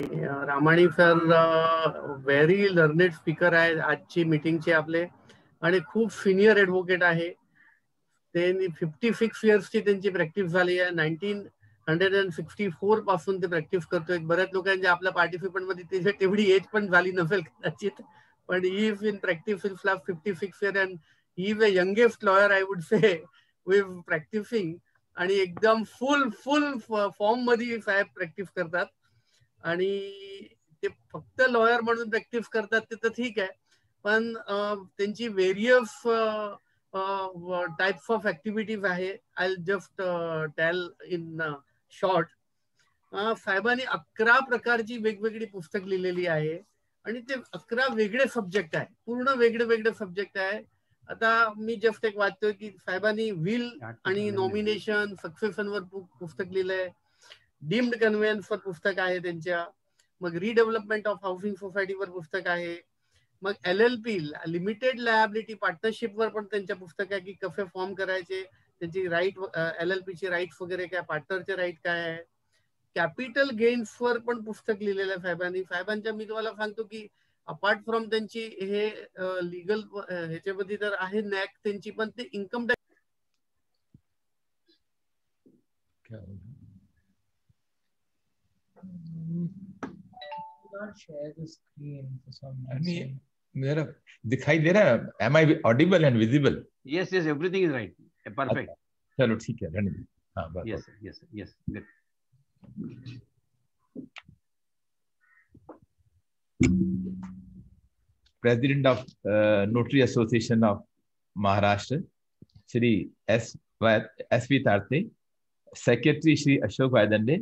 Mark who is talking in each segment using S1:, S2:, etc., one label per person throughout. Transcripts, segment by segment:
S1: Ramani sir very learned speaker आहे आजची मिटिंगचे आपले आणि खूप सिनियर ऍडव्होकेट आहे त्यांनी फिफ्टी सिक्स इयर्सची त्यांची प्रॅक्टिस झाली आहे nineteen hundred and sixty four पासून ते प्रॅक्टिस करतोय बऱ्याच लोकांच्या आपल्या मध्ये तिथे तेवढी एज पण झाली नसेल कदाचित पण he is in practice in last fifty six year and he is a youngest lawyer I would say with practising आणि एकदम फुल फुल फॉर्म मध्ये साहेब प्रॅक्टिस करतात आणि ते फक्त लॉयर म्हणून प्रॅक्टिस करतात ते तर ठीक आहे पण त्यांची वेरियस टाइप्स ऑफ ऍक्टिव्हिटीज आहे I just tell in short साहेबांनी अकरा प्रकारची वेगवेगळी पुस्तक लिहिलेली आहे आणि ते अकरा वेगळे सब्जेक्ट आहे पूर्ण वेगळे वेगळे सब्जेक्ट आहे आता मी जस्ट एक वाचतोय की साहेबांनी व्हील आणि नॉमिनेशन वर पुस्तक लिहिलंय डीम्ड कन्व्हेन्सवर पुस्तक आहे त्यांच्या मग रिडेव्हलपमेंट ऑफ हाऊसिंग सोसायटीवर पुस्तक आहे मग L L P limited liability पार्टनरशिपवर पण त्यांच्या पुस्तक आहे की कसे फॉर्म करायचे त्यांची राईट एल एल पीचे राईट्स वगैरे काय पार्टनरचे राईट काय आहे कॅपिटल गेन्सवर पण पुस्तक लिहिलेलं आहे साहेबांनी साहेबांच्या मी तुम्हाला सांगतो की अपार्ट फ्रॉम त्यांची हे लीगल अं, अं, ह्याच्यामध्ये तर आहे नॅक त्यांची पण ते income
S2: share the screen for some reason. मेरा दिखाई दे रहा है am I audible and visible
S1: yes yes everything is right perfect
S2: चलो ठीक है रणजीत हां बस yes yes yes good president of uh, notary association of maharashtra shri s s v tarte secretary shri ashok vaidande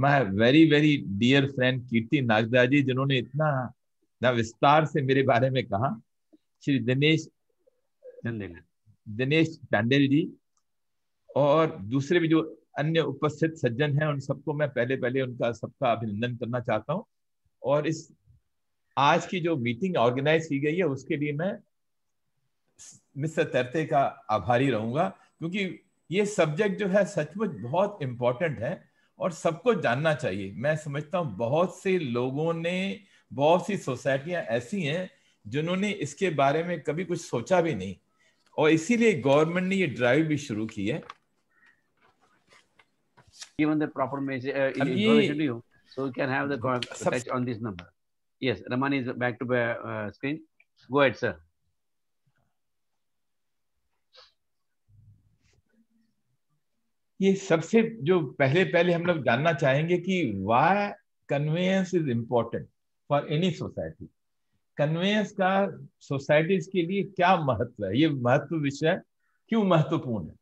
S2: मैं very very dear friend Kirti Nagda ji जिन्होंने इतना ना विस्तार से मेरे बारे में कहा श्री दिनेश दिनेश टंडेल जी और दूसरे भी जो अन्य उपस्थित सज्जन हैं उन सबको मैं पहले पहले उनका सबका अभिनंदन करना चाहता हूं और इस आज की जो मीटिंग ऑर्गेनाइज की गई है उसके लिए मैं मिस्टर तैरते का आभारी रहूंगा क्योंकि ये सब्जेक्ट जो है सचमुच बहुत इम्पोर्टेंट है और सबको जानना चाहिए मैं समझता हूँ बहुत से लोगों ने बहुत सी सोसाइटियां ऐसी हैं जिन्होंने इसके बारे में कभी कुछ सोचा भी नहीं और इसीलिए गवर्नमेंट ने ये ड्राइव भी शुरू की है
S1: proper information you this number
S2: ये सबसे जो पहले पहले हम लोग जानना चाहेंगे कि why conveyance is important for any society conveyance का सोसाइटीज के लिए क्या महत्व है ये महत्व विषय क्यों महत्वपूर्ण है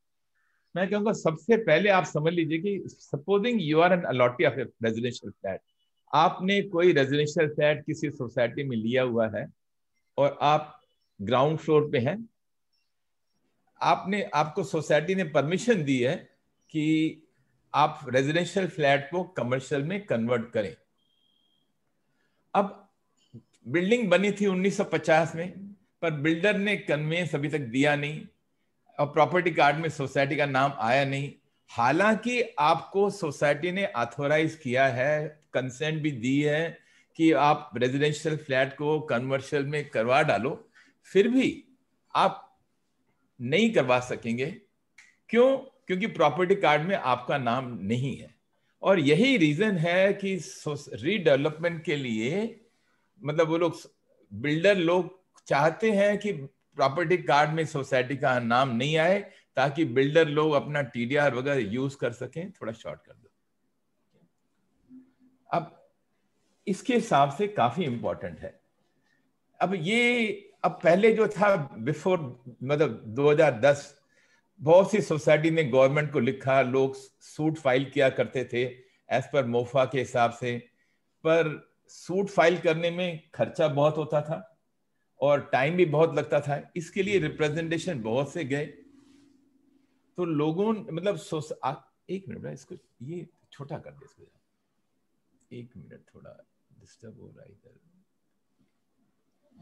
S2: मैं कहूँगा सबसे पहले आप समझ लीजिए कि supposing you are an allottee of a residential flat आपने कोई रेजिडेंशियल फ्लैट किसी सोसाइटी में लिया हुआ है और आप ग्राउंड फ्लोर पे हैं आपने आपको सोसाइटी ने परमिशन दी है कि आप रेजिडेंशियल फ्लैट को कमर्शियल में कन्वर्ट करें अब बिल्डिंग बनी थी 1950 में पर बिल्डर ने कन्वेंस अभी तक दिया नहीं और प्रॉपर्टी कार्ड में सोसाइटी का नाम आया नहीं हालांकि आपको सोसाइटी ने ऑथोराइज किया है कंसेंट भी दी है कि आप रेजिडेंशियल फ्लैट को कन्वर्शियल में करवा डालो फिर भी आप नहीं करवा सकेंगे क्यों क्योंकि प्रॉपर्टी कार्ड में आपका नाम नहीं है और यही रीजन है कि रीडेवलपमेंट के लिए मतलब वो लोग बिल्डर लोग चाहते हैं कि प्रॉपर्टी कार्ड में सोसाइटी का नाम नहीं आए ताकि बिल्डर लोग अपना टीडीआर वगैरह यूज कर सकें थोड़ा शॉर्ट कर दो अब इसके हिसाब से काफी इंपॉर्टेंट है अब ये अब पहले जो था बिफोर मतलब 2010 बहुत सी सोसाइटी ने गवर्नमेंट को लिखा लोग सूट फाइल किया करते थे एज पर मोफा के हिसाब से पर सूट फाइल करने में खर्चा बहुत होता था और टाइम भी बहुत लगता था इसके लिए रिप्रेजेंटेशन बहुत से गए तो लोगों मतलब आ, एक मिनट इसको ये छोटा कर दे इसको एक मिनट थोड़ा डिस्टर्ब हो रहा है इधर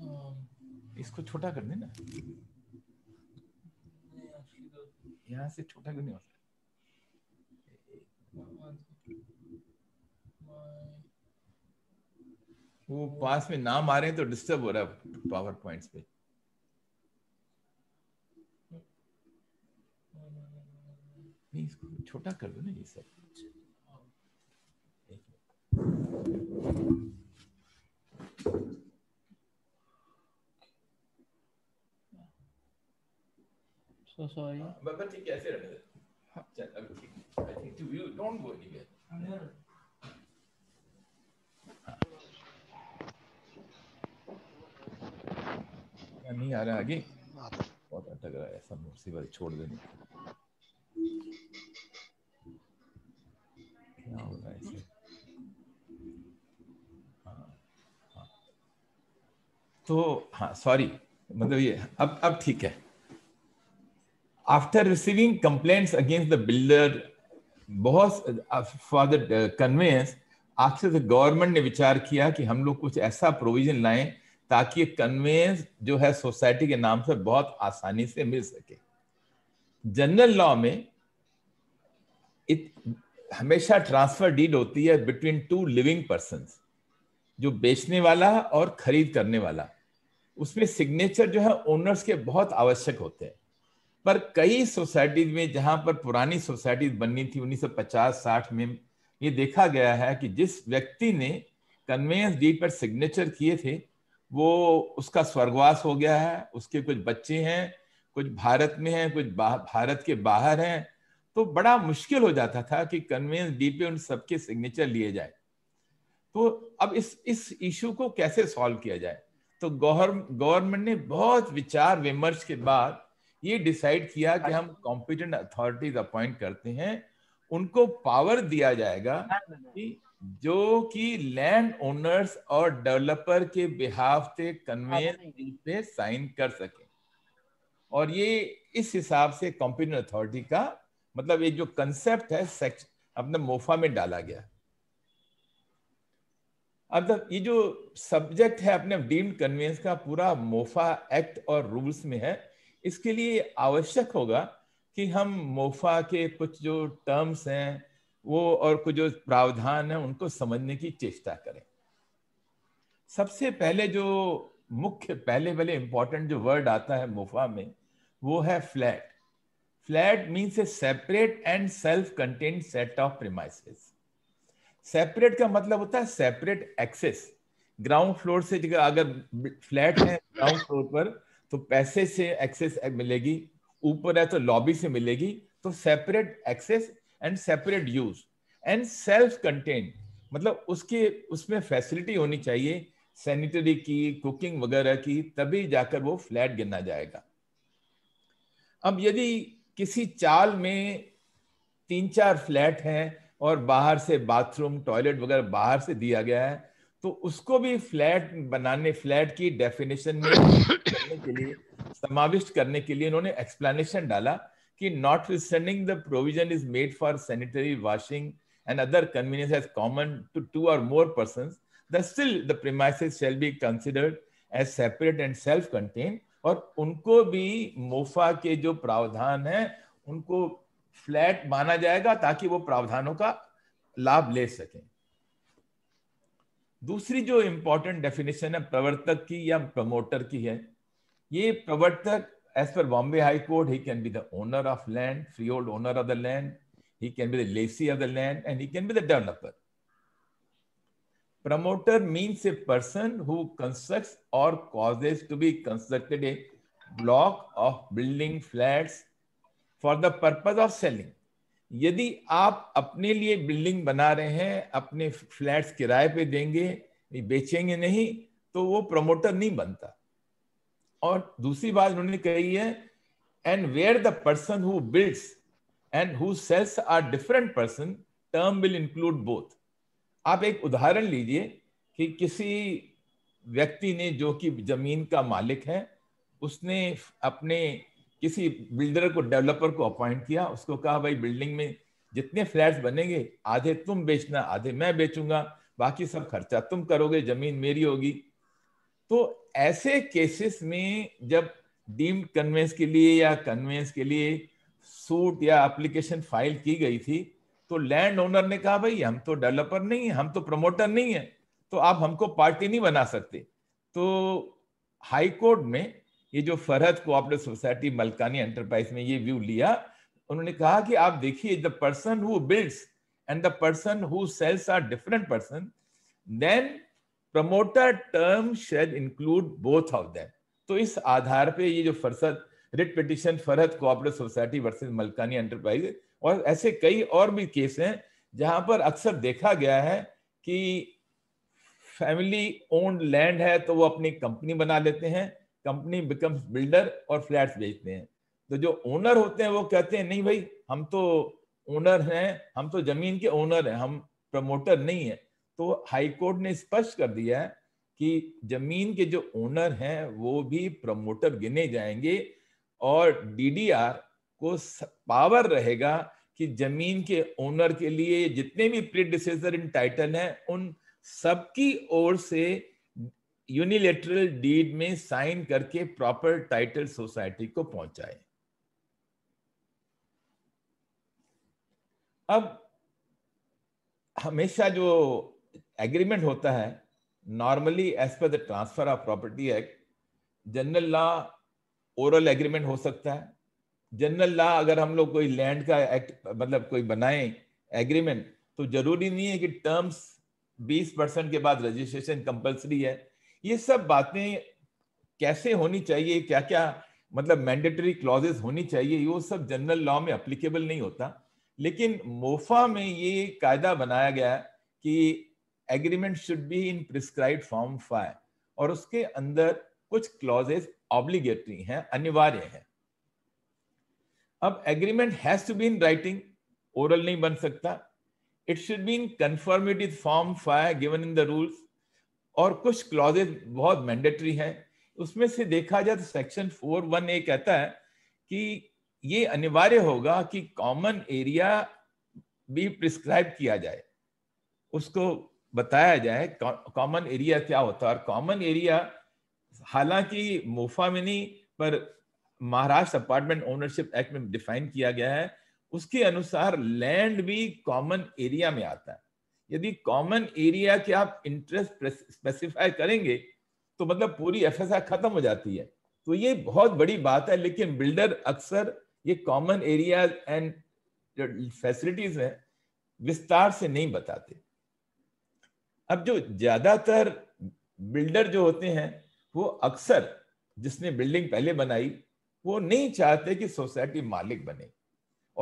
S2: हाँ। इसको छोटा कर देना यहाँ से छोटा क्यों नहीं हो सकता वो पास में नाम आ रहे हैं तो डिस्टर्ब हो रहा है पावर पॉइंट्स पे छोटा कर दो ना ये सब Thank you. so sorry uh, but but ठीक है ऐसे रहने दे चल अभी ठीक आई थिंक नहीं आ रहा आगे बहुत अटक रहा है ऐसा मुर्सी छोड़ देने क्या हो रहा है इसे तो हाँ सॉरी मतलब ये अब अब ठीक है after receiving complaints against the builder बहुत फॉर द कन्वेंस आपसे गवर्नमेंट तो ने विचार किया कि हम लोग कुछ ऐसा प्रोविजन लाएं ताकि कन्वेंस जो है सोसाइटी के नाम से बहुत आसानी से मिल सके जनरल लॉ में इत, हमेशा ट्रांसफर डीड होती है बिटवीन टू लिविंग पर्सन जो बेचने वाला और खरीद करने वाला उसमें सिग्नेचर जो है ओनर्स के बहुत आवश्यक होते हैं पर कई सोसाइटीज में जहां पर पुरानी सोसाइटीज बननी थी 1950-60 में ये देखा गया है कि जिस व्यक्ति ने कन्वेंस डीड पर सिग्नेचर किए थे वो उसका स्वर्गवास हो गया है उसके कुछ बच्चे हैं कुछ भारत में हैं कुछ भारत के बाहर हैं तो बड़ा मुश्किल हो जाता था कि कन्वेंस डी पे उन सबके सिग्नेचर लिए जाए तो अब इस इस इशू को कैसे सॉल्व किया जाए तो गवर्नमेंट ने बहुत विचार विमर्श के बाद ये डिसाइड किया कि अच्छा। हम कॉम्पिटेंट अथॉरिटीज अपॉइंट करते हैं उनको पावर दिया जाएगा कि जो कि लैंड ओनर्स और डेवलपर के बिहाफ से पे अच्छा। साइन कर सके और ये इस हिसाब से कॉम्पिटेंट अथॉरिटी का मतलब ये जो कंसेप्ट है सेक्श अपने मोफा में डाला गया अब मतलब ये जो सब्जेक्ट है अपने डीम्ड कन्वेंस का पूरा मोफा एक्ट और रूल्स में है इसके लिए आवश्यक होगा कि हम मोफा के कुछ जो टर्म्स हैं वो और कुछ जो प्रावधान है उनको समझने की चेष्टा करें सबसे पहले जो मुख्य पहले पहले इंपॉर्टेंट जो वर्ड आता है मुफा में वो है flat flat means a separate and self content set of premises separate का मतलब होता है सेपरेट एक्सेस ग्राउंड फ्लोर से अगर फ्लैट है ग्राउंड फ्लोर पर तो पैसे से एक्सेस मिलेगी ऊपर है तो लॉबी से मिलेगी तो separate access and separate use and self content मतलब उसके उसमें फैसिलिटी होनी चाहिए सैनिटरी की कुकिंग वगैरह की तभी जाकर वो फ्लैट गिना जाएगा अब यदि किसी चाल में तीन चार फ्लैट हैं और बाहर से बाथरूम टॉयलेट वगैरह बाहर से दिया गया है तो उसको भी फ्लैट बनाने फ्लैट की डेफिनेशन में करने के लिए समाविष्ट करने के लिए उन्होंने एक्सप्लेनेशन डाला कि not rescinding the provision is made for sanitary washing and other convenience as common to two और more person the still the premise shall be considered as separate and self content और उनको भी MOFA के जो प्रावधान है उनको flat माना जाएगा ताकि वो प्रावधानों का लाभ ले सकें दूसरी जो इंपॉर्टेंट डेफिनेशन है प्रवर्तक की या प्रमोटर की है ये प्रवर्तक एज पर Bombay high court he can be the owner of land freehold owner of the land he can be the lessee of the land and he can be the developer promoter means a person who construct और causes to be constructed a block of building flat for the purpose of selling यदि आप अपने लिए building बना रहे हैं अपने flats किराए पे देंगे बेचेंगे नहीं तो वो प्रमोटर नहीं बनता और दूसरी बात उन्होंने कही है and where the person who builds and who sells are different person term will include both आप एक उदाहरण लीजिए कि किसी व्यक्ति ने जो कि जमीन का मालिक है उसने अपने किसी बिल्डर को डेवलपर को अपॉइंट किया उसको कहा भाई बिल्डिंग में जितने फ्लैट्स बनेंगे आधे तुम बेचना आधे मैं बेचूंगा बाकी सब खर्चा तुम करोगे जमीन मेरी होगी तो ऐसे केसेस में जब डीम्ड कन्वेंस के लिए या कन्वेंस के लिए सूट या एप्लीकेशन फाइल की गई थी तो लैंड ओनर ने कहा भाई हम तो डेवलपर नहीं है हम तो प्रमोटर नहीं है तो आप हमको पार्टी नहीं बना सकते तो हाई कोर्ट में ये जो फरहत को आपने सोसाइटी मलकानी एंटरप्राइज में ये व्यू लिया उन्होंने कहा कि आप देखिए the person who builds and the person who sells are different person then promoter term shall include both of them तो इस आधार पे ये जो फरसत writ petition Farhat cooperative society versus Malkani enterprise और ऐसे कई और भी केस हैं जहां पर अक्सर देखा गया है कि फैमिली ओन्ड लैंड है तो वो अपनी कंपनी बना लेते हैं कंपनी बिकम्स बिल्डर और फ्लैट्स बेचते हैं तो जो ओनर होते हैं वो कहते हैं नहीं भाई हम तो ओनर हैं हम तो जमीन के ओनर हैं हम प्रमोटर नहीं है तो हाईकोर्ट ने स्पष्ट कर दिया है कि जमीन के जो ओनर हैं वो भी प्रमोटर गिने जाएंगे और डीडीआर को पावर रहेगा कि जमीन के ओनर के लिए जितने भी प्रीडिसेसर इन टाइटल हैं उन सबकी ओर से यूनिलेटरल डीड में साइन करके प्रॉपर टाइटल सोसाइटी को पहुंचाए अब हमेशा जो एग्रीमेंट होता है normally as per the transfer of property act general law oral agreement हो सकता है जनरल लॉ अगर हम लोग कोई लैंड का एक्ट मतलब कोई बनाए एग्रीमेंट तो जरूरी नहीं है कि टर्म्स 20 परसेंट के बाद रजिस्ट्रेशन कंपलसरी है ये सब बातें कैसे होनी चाहिए क्या क्या मतलब मैंडेटरी क्लॉजेस होनी चाहिए वो सब जनरल लॉ में अप्लीकेबल नहीं होता लेकिन मोफा में ये कायदा बनाया गया है कि agreement should be in prescribed form five और उसके अंदर कुछ क्लॉजेस ऑब्लिगेटरी हैं अनिवार्य हैं अब agreement has to be in writing oral नहीं बन सकता it should be in confirmative form five given in the rules और कुछ क्लॉजेज बहुत मैंडेटरी है उसमें से देखा जाए तो सेक्शन फोर वन ए कहता है कि ये अनिवार्य होगा कि कॉमन एरिया भी प्रिस्क्राइब किया जाए उसको बताया जाए कॉमन एरिया क्या होता है और कॉमन एरिया हालांकि मोफा में नहीं पर महाराष्ट्र अपार्टमेंट ओनरशिप एक्ट में डिफाइन किया गया है उसके अनुसार लैंड भी कॉमन एरिया में आता है यदि कॉमन एरिया के आप इंटरेस्ट स्पेसिफाई करेंगे तो मतलब पूरी एफ खत्म हो जाती है तो ये बहुत बड़ी बात है लेकिन बिल्डर अक्सर ये कॉमन एरिया एंड फैसिलिटीज है विस्तार से नहीं बताते अब जो ज्यादातर बिल्डर जो होते हैं वो अक्सर जिसने बिल्डिंग पहले बनाई वो नहीं चाहते कि सोसाइटी मालिक बने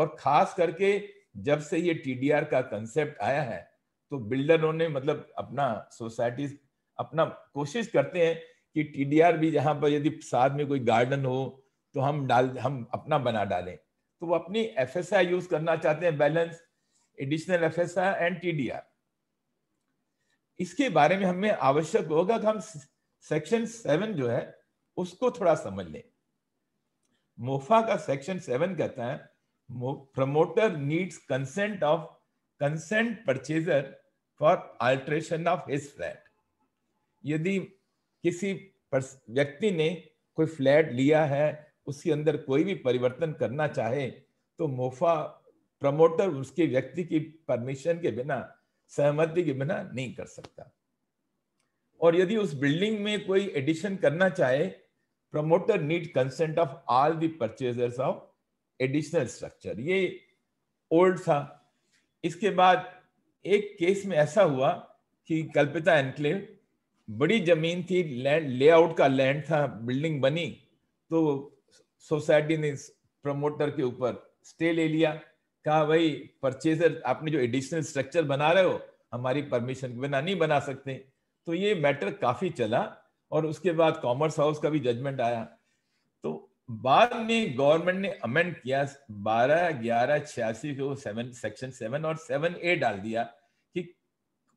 S2: और खास करके जब से ये टीडीआर का कंसेप्ट आया है तो बिल्डरों ने मतलब अपना सोसाइटी अपना कोशिश करते हैं कि टीडीआर भी जहां पर यदि साथ में कोई गार्डन हो तो हम डाल हम अपना बना डालें तो वो अपनी एफ यूज करना चाहते हैं balance additional F and T इसके बारे में हमें आवश्यक होगा कि हम सेक्शन सेवन जो है उसको थोड़ा समझ लें मोफा का सेक्शन सेवन कहता है promoter needs consent of consent purchaser for alteration of his flat यदि किसी व्यक्ति ने कोई फ्लैट लिया है उसके अंदर कोई भी परिवर्तन करना चाहे तो मोफा प्रमोटर उसके व्यक्ति की परमिशन के बिना सहमति के बिना नहीं कर सकता और यदि उस बिल्डिंग में कोई एडिशन करना चाहे promoter need consent of all the purchasers of additional structure ये ओल्ड था इसके बाद एक केस में ऐसा हुआ कि कल्पिता एनक्लेव बड़ी जमीन थी लैंड लेआउट का लैंड था बिल्डिंग बनी तो सोसाइटी ने प्रमोटर के ऊपर स्टे ले लिया कहा भाई परचेजर आपने जो एडिशनल स्ट्रक्चर बना रहे हो हमारी परमिशन के बिना नहीं बना सकते तो ये मैटर काफी चला और उसके बाद कॉमर्स हाउस का भी जजमेंट आया बाद में गवर्नमेंट ने अमेंड किया बारह ग्यारह छियासी को सेवन सेक्शन सेवन और सेवन ए डाल दिया कि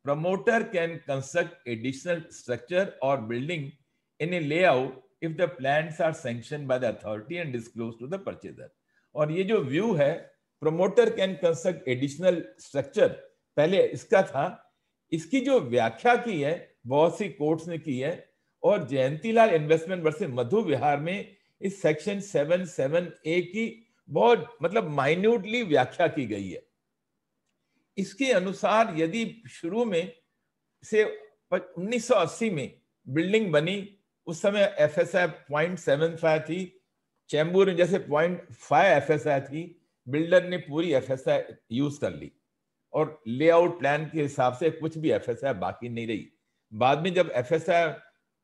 S2: promoter can construct additional structure और building in a layout if the plan are sanction by the authority and disclose to the purchaser और ये जो व्यू है promoter can construct additional structure पहले इसका था इसकी जो व्याख्या की है बहुत सी कोर्ट्स ने की है और जयंतीलाल इन्वेस्टमेंट वर्ष मधु विहार में इस सेक्शन सेवन सेवन ए की बहुत मतलब माइन्यूटली व्याख्या की गई है इसके अनुसार यदि शुरू में से 1980 में बिल्डिंग बनी उस समय F S I point seven five थी चैम्बूर में जैसे point five F S I थी बिल्डर ने पूरी एफ एस आई यूज कर ली और लेआउट प्लान के हिसाब से कुछ भी एफ एस आई बाकी नहीं रही बाद में जब F S I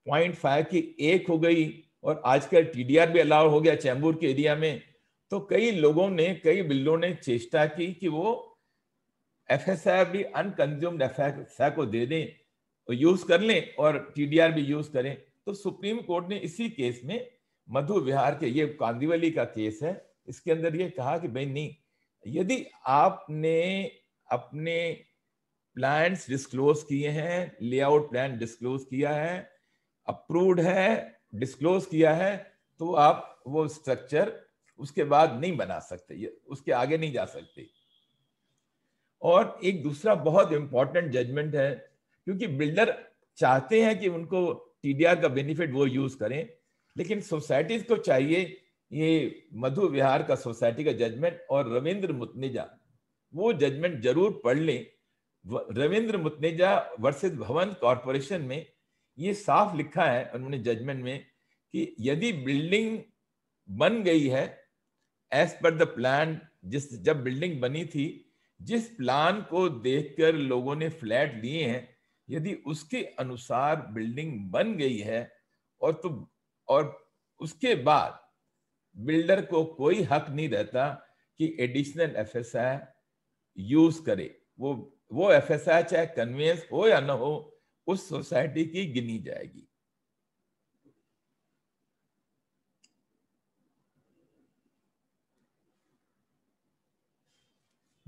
S2: point five की एक हो गई और आजकल टीडीआर भी अलाउड हो गया चैम्बूर के एरिया में तो कई लोगों ने कई बिल्डों ने चेष्टा की कि वो एफ एस आई भी अनकंज्यूम्ड एफ एस आई को दे दें और यूज कर लें और टीडीआर भी यूज करें तो सुप्रीम कोर्ट ने इसी केस में मधु विहार के ये कांदीवली का केस है इसके अंदर ये कहा कि भाई नहीं यदि आपने अपने प्लान्स डिस्क्लोज किए हैं लेआउट प्लान डिस्क्लोज किया है अप्रूव्ड है डिस्क्लोज किया है तो आप वो स्ट्रक्चर उसके बाद नहीं बना सकते उसके आगे नहीं जा सकते और एक दूसरा बहुत इंपॉर्टेंट जजमेंट है क्योंकि बिल्डर चाहते हैं कि उनको टीडीआर का बेनिफिट वो यूज करें लेकिन सोसाइटीज को चाहिए ये मधु विहार का सोसाइटी का जजमेंट और रविंद्र मुतनेजा वो जजमेंट जरूर पढ़ लें रविंद्र मुतनेजा वर्सेस भवन कॉरपोरेशन में ये साफ लिखा है उन्होंने जजमेंट में कि यदि बिल्डिंग बन गई है एज पर द प्लान जिस जब बिल्डिंग बनी थी जिस प्लान को देखकर लोगों ने फ्लैट लिए हैं यदि उसके अनुसार बिल्डिंग बन गई है और तो और उसके बाद बिल्डर को कोई हक नहीं रहता कि एडिशनल एफएसआई यूज करे वो वो एफएसआई चाहे कन्वेंस हो या ना हो उस सोसाइटी की गिनी जाएगी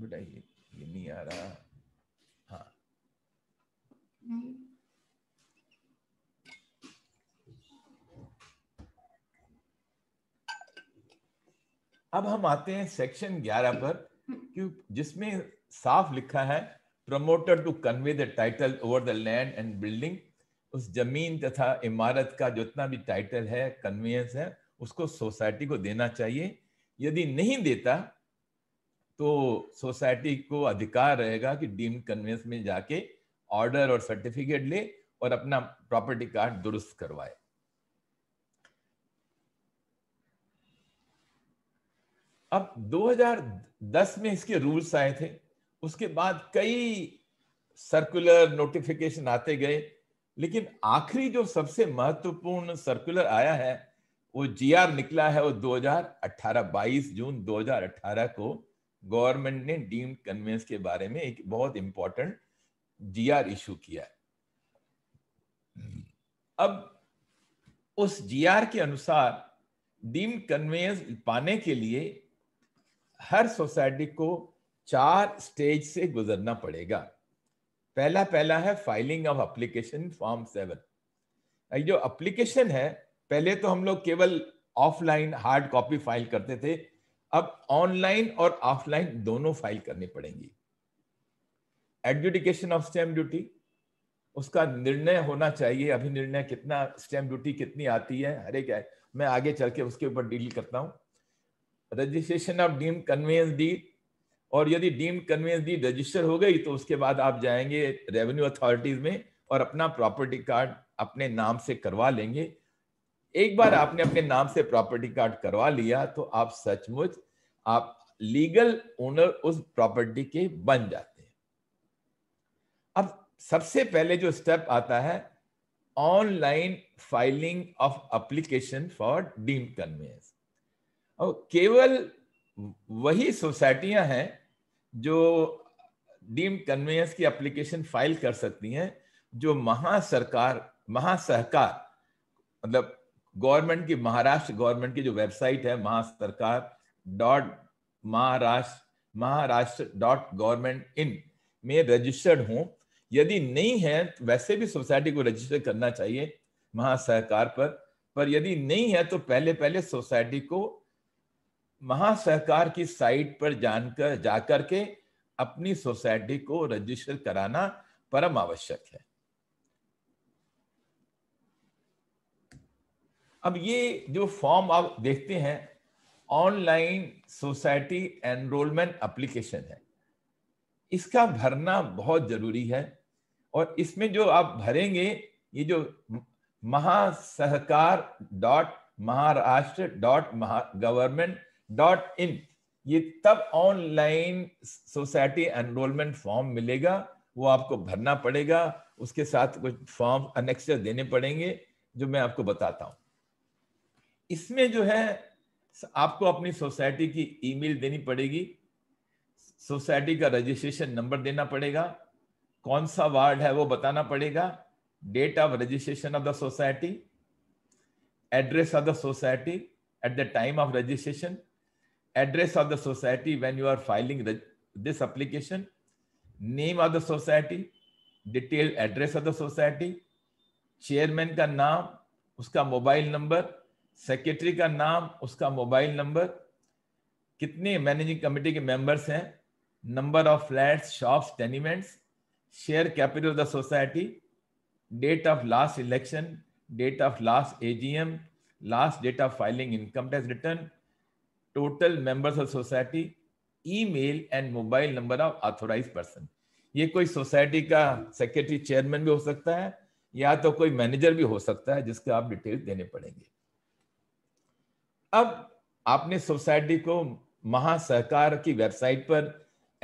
S2: बेटा ये, ये नहीं आ रहा हाँ अब हम आते हैं सेक्शन 11 पर क्योंकि हम्म। जिसमें साफ लिखा है promoter to convey the title over the land and building उस जमीन तथा इमारत का जितना भी टाइटल है कन्वेंस है उसको सोसाइटी को देना चाहिए यदि नहीं देता तो सोसाइटी को अधिकार रहेगा कि डीम कन्वेंस में जाके ऑर्डर और सर्टिफिकेट ले और अपना प्रॉपर्टी कार्ड दुरुस्त करवाए अब 2010 में इसके रूल्स आए थे उसके बाद कई सर्कुलर नोटिफिकेशन आते गए लेकिन आखिरी जो सबसे महत्वपूर्ण सर्कुलर आया है वो जीआर निकला है वो 2018 22 जून 2018 को गवर्नमेंट ने डीम्ड कन्वेंस के बारे में एक बहुत इंपॉर्टेंट जीआर इशू किया है अब उस जीआर के अनुसार डीम्ड कन्वेंस पाने के लिए हर सोसाइटी को चार स्टेज से गुजरना पड़ेगा पहला पहला है filing of application form seven जो एप्लीकेशन है पहले तो हम लोग केवल ऑफलाइन हार्ड कॉपी फाइल करते थे अब ऑनलाइन और ऑफलाइन दोनों फाइल करनी पड़ेंगी एडजुडिकेशन ऑफ स्टैम्प ड्यूटी उसका निर्णय होना चाहिए अभी निर्णय कितना स्टैम्प ड्यूटी कितनी आती है हरे क्या है मैं आगे चल के उसके ऊपर डील करता हूँ registration of deem conveyance deed और यदि डीम्ड कन्वेंस डीड रजिस्टर हो गई तो उसके बाद आप जाएंगे रेवेन्यू अथॉरिटीज में और अपना प्रॉपर्टी कार्ड अपने नाम से करवा लेंगे एक बार आपने अपने नाम से प्रॉपर्टी कार्ड करवा लिया तो आप सचमुच आप लीगल ओनर उस प्रॉपर्टी के बन जाते हैं अब सबसे पहले जो स्टेप आता है online filing of application for deem conveyance और केवल वही सोसाइटियां हैं जो डीम कन्वेयंस की एप्लीकेशन फाइल कर सकती हैं जो महा सरकार महासहकार मतलब गवर्नमेंट की महाराष्ट्र गवर्नमेंट की जो वेबसाइट है Mahasarkar dot Maharashtra Maharashtra dot government in में रजिस्टर्ड हों यदि नहीं है तो वैसे भी सोसाइटी को रजिस्टर करना चाहिए महासहकार पर पर यदि नहीं है तो पहले पहले सोसाइटी को महासहकार की साइट पर जानकर जाकर के अपनी सोसाइटी को रजिस्टर कराना परम आवश्यक है अब ये जो फॉर्म आप देखते हैं ऑनलाइन सोसाइटी एनरोलमेंट एप्लीकेशन है इसका भरना बहुत जरूरी है और इसमें जो आप भरेंगे ये जो Mahasahakar dot Maharashtra dot Maha government dot in ये तब ऑनलाइन सोसाइटी एनरोलमेंट फॉर्म मिलेगा वो आपको भरना पड़ेगा उसके साथ कुछ फॉर्म अनेक्स्टर देने पड़ेंगे जो मैं आपको बताता हूं इसमें जो है आपको अपनी सोसाइटी की ईमेल देनी पड़ेगी सोसाइटी का रजिस्ट्रेशन नंबर देना पड़ेगा कौन सा वार्ड है वो बताना पड़ेगा date of registration of the society address of the society at the time of registration address of the society when you are filing the, this application, name of the society, detailed address of the society, chairman का नाम उसका mobile number secretary का नाम उसका mobile number कितने managing committee के members हैं number of flats shops tenements share capital of the society date of last election date of last AGM last date of filing income tax return total members of society email and mobile number of authorise person ये कोई society का secretary chairman भी हो सकता है या तो कोई मैनेजर भी हो सकता है जिसके आप डिटेल देने पड़ेंगे अब आपने सोसाइटी को महासहकार की वेबसाइट पर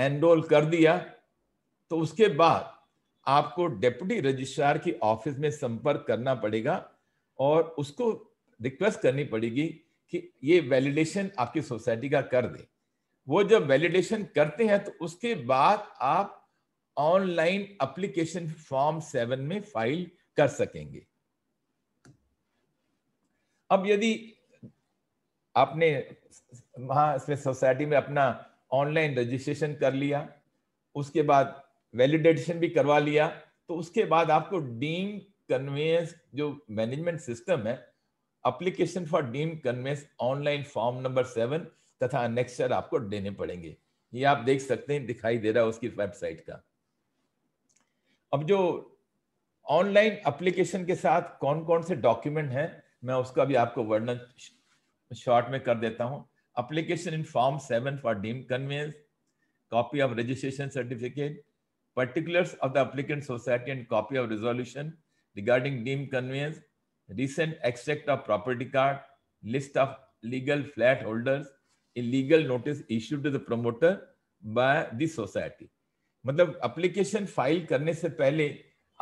S2: एनरोल कर दिया तो उसके बाद आपको डेप्यूटी रजिस्ट्रार की ऑफिस में संपर्क करना पड़ेगा और उसको रिक्वेस्ट करनी पड़ेगी कि ये वैलिडेशन आपकी सोसाइटी का कर दे वो जब वैलिडेशन करते हैं तो उसके बाद आप ऑनलाइन अप्लीकेशन फॉर्म सेवन में फाइल कर सकेंगे अब यदि आपने वहां इसमें सोसाइटी में अपना ऑनलाइन रजिस्ट्रेशन कर लिया उसके बाद वैलिडेशन भी करवा लिया तो उसके बाद आपको डीम कन्वेंस जो मैनेजमेंट सिस्टम है application for deem conveyance online form number seven तथा अनेक्सर आपको देने पड़ेंगे ये आप देख सकते हैं दिखाई दे रहा है उसकी वेबसाइट का अब जो ऑनलाइन अप्लीकेशन के साथ कौन कौन से डॉक्यूमेंट हैं मैं उसका भी आपको वर्णन शॉर्ट में कर देता हूं application in form seven for deem conveyance copy of registration certificate particulars of the applicant society and copy of resolution regarding deem conveyance recent extract of property card, list of legal flat holders, a legal notice issued to the promoter by the society. मतलब application file करने से पहले